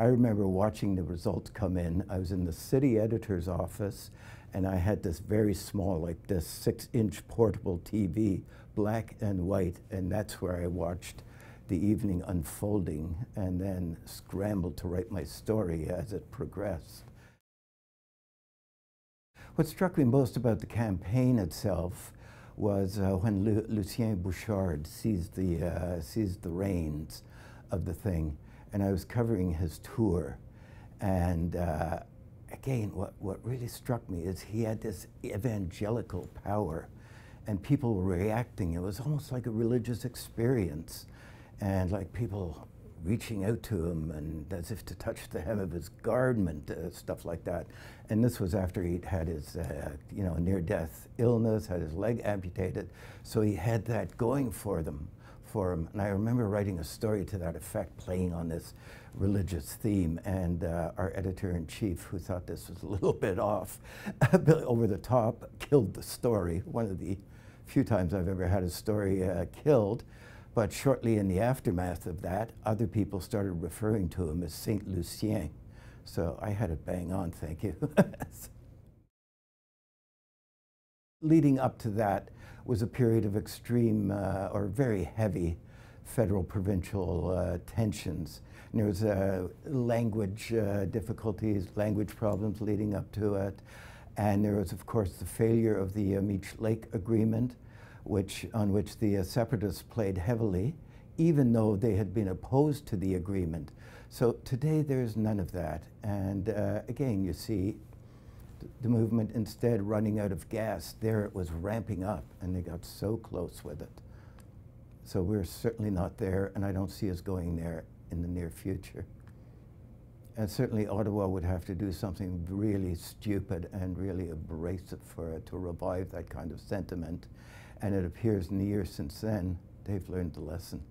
I remember watching the results come in. I was in the city editor's office and I had this very small, like this six inch portable TV, black and white, and that's where I watched the evening unfolding and then scrambled to write my story as it progressed. What struck me most about the campaign itself was uh, when Lu Lucien Bouchard seized the, uh, seized the reins of the thing and I was covering his tour. And uh, again, what, what really struck me is he had this evangelical power, and people were reacting. It was almost like a religious experience, and like people reaching out to him and as if to touch the hem of his garment, uh, stuff like that. And this was after he'd had his, uh, you know, near-death illness, had his leg amputated. So he had that going for them for him. And I remember writing a story to that effect, playing on this religious theme. And uh, our editor in chief, who thought this was a little bit off, over the top, killed the story. One of the few times I've ever had a story uh, killed. But shortly in the aftermath of that, other people started referring to him as Saint Lucien. So I had it bang on, thank you. Leading up to that, was a period of extreme uh, or very heavy federal provincial uh, tensions. And there was uh, language uh, difficulties, language problems leading up to it. And there was, of course, the failure of the uh, Meech Lake Agreement, which, on which the uh, separatists played heavily, even though they had been opposed to the agreement. So today there is none of that. And again, you see the movement instead running out of gas. There it was ramping up, and they got so close with it. So we're certainly not there, and I don't see us going there in the near future. And certainly Ottawa would have to do something really stupid and really abrasive for it to revive that kind of sentiment. And it appears in the years since then, they've learned the lesson.